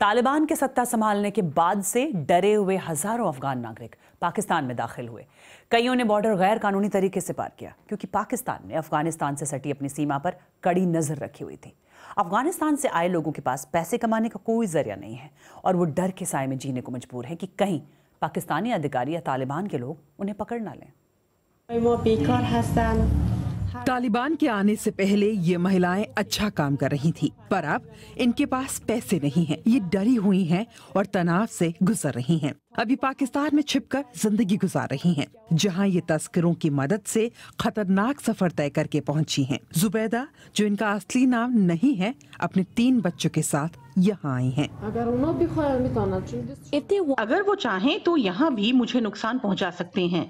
तालिबान के सत्ता संभालने के बाद से डरे हुए हजारों अफगान नागरिक पाकिस्तान में दाखिल हुए कईयों ने बॉर्डर गैर कानूनी तरीके से पार किया क्योंकि पाकिस्तान ने अफगानिस्तान से सटी अपनी सीमा पर कड़ी नजर रखी हुई थी अफगानिस्तान से आए लोगों के पास पैसे कमाने का कोई जरिया नहीं है और वो डर के साय में जीने को मजबूर है कि कहीं पाकिस्तानी अधिकारी या तालिबान के लोग उन्हें पकड़ ना लें तालिबान के आने से पहले ये महिलाएं अच्छा काम कर रही थी पर अब इनके पास पैसे नहीं हैं। ये डरी हुई हैं और तनाव से गुजर रही हैं। अभी पाकिस्तान में छिपकर जिंदगी गुजार रही हैं, जहां ये तस्करों की मदद से खतरनाक सफर तय करके पहुंची हैं। जुबैदा जो इनका असली नाम नहीं है अपने तीन बच्चों के साथ यहाँ आई है अगर वो चाहें तो यहाँ भी मुझे नुकसान पहुँचा सकते हैं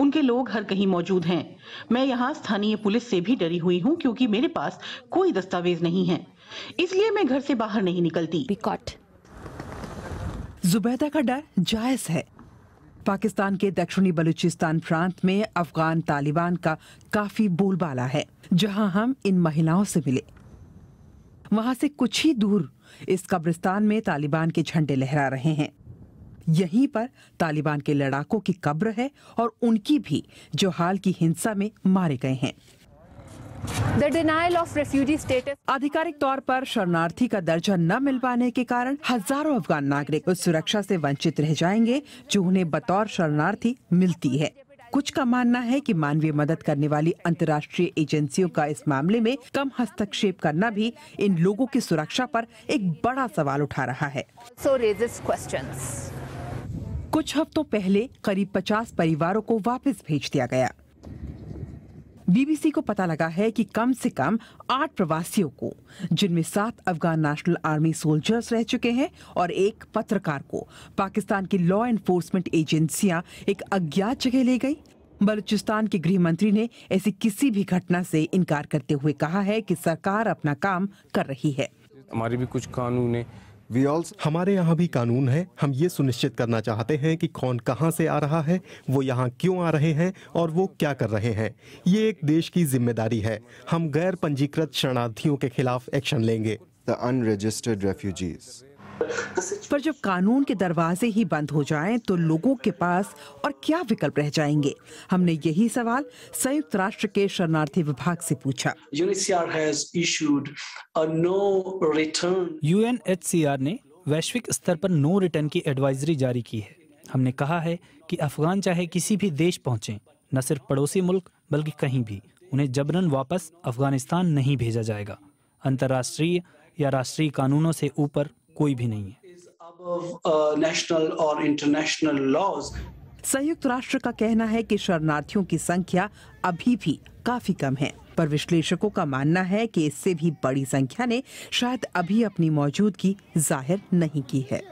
उनके लोग हर कहीं मौजूद हैं मैं यहाँ स्थानीय पुलिस से भी डरी हुई हूँ क्योंकि मेरे पास कोई दस्तावेज नहीं है इसलिए मैं घर से बाहर नहीं निकलती जुबैदा का डर जायज है पाकिस्तान के दक्षिणी बलूचिस्तान प्रांत में अफगान तालिबान का काफी बोलबाला है जहां हम इन महिलाओं से मिले वहां से कुछ ही दूर इस कब्रिस्तान में तालिबान के झंडे लहरा रहे हैं यहीं पर तालिबान के लड़ाकों की कब्र है और उनकी भी जो हाल की हिंसा में मारे गए हैं The denial of refugee status. आधिकारिक तौर पर शरणार्थी का दर्जा न मिल पाने के कारण हजारों अफगान नागरिक उस सुरक्षा से वंचित रह जाएंगे जो उन्हें बतौर शरणार्थी मिलती है कुछ का मानना है कि मानवीय मदद करने वाली अंतर्राष्ट्रीय एजेंसियों का इस मामले में कम हस्तक्षेप करना भी इन लोगों की सुरक्षा पर एक बड़ा सवाल उठा रहा है so कुछ हफ्तों पहले करीब 50 परिवारों को वापस भेज दिया गया बीबीसी को पता लगा है कि कम से कम आठ प्रवासियों को जिनमें सात अफगान नेशनल आर्मी सोल्जर्स रह चुके हैं और एक पत्रकार को पाकिस्तान की लॉ एनफोर्समेंट एजेंसियां एक अज्ञात जगह ले गई बलूचिस्तान के गृह मंत्री ने ऐसी किसी भी घटना से इनकार करते हुए कहा है कि सरकार अपना काम कर रही है हमारे भी कुछ कानून है हमारे यहाँ भी कानून है हम ये सुनिश्चित करना चाहते हैं कि कौन कहाँ से आ रहा है वो यहाँ क्यों आ रहे हैं और वो क्या कर रहे हैं ये एक देश की जिम्मेदारी है हम गैर पंजीकृत शरणार्थियों के खिलाफ एक्शन लेंगे The unregistered refugees. पर जब कानून के दरवाजे ही बंद हो जाएं तो लोगों के पास और क्या विकल्प रह जाएंगे हमने यही सवाल संयुक्त राष्ट्र के शरणार्थी विभाग से पूछा यूएन ने वैश्विक स्तर पर नो रिटर्न की एडवाइजरी जारी की है हमने कहा है कि अफगान चाहे किसी भी देश पहुंचे न सिर्फ पड़ोसी मुल्क बल्कि कहीं भी उन्हें जबरन वापस अफगानिस्तान नहीं भेजा जाएगा अंतर्राष्ट्रीय या राष्ट्रीय कानूनों से ऊपर कोई भी नहीं है uh, संयुक्त राष्ट्र का कहना है कि शरणार्थियों की संख्या अभी भी काफी कम है पर विश्लेषकों का मानना है कि इससे भी बड़ी संख्या ने शायद अभी अपनी मौजूदगी जाहिर नहीं की है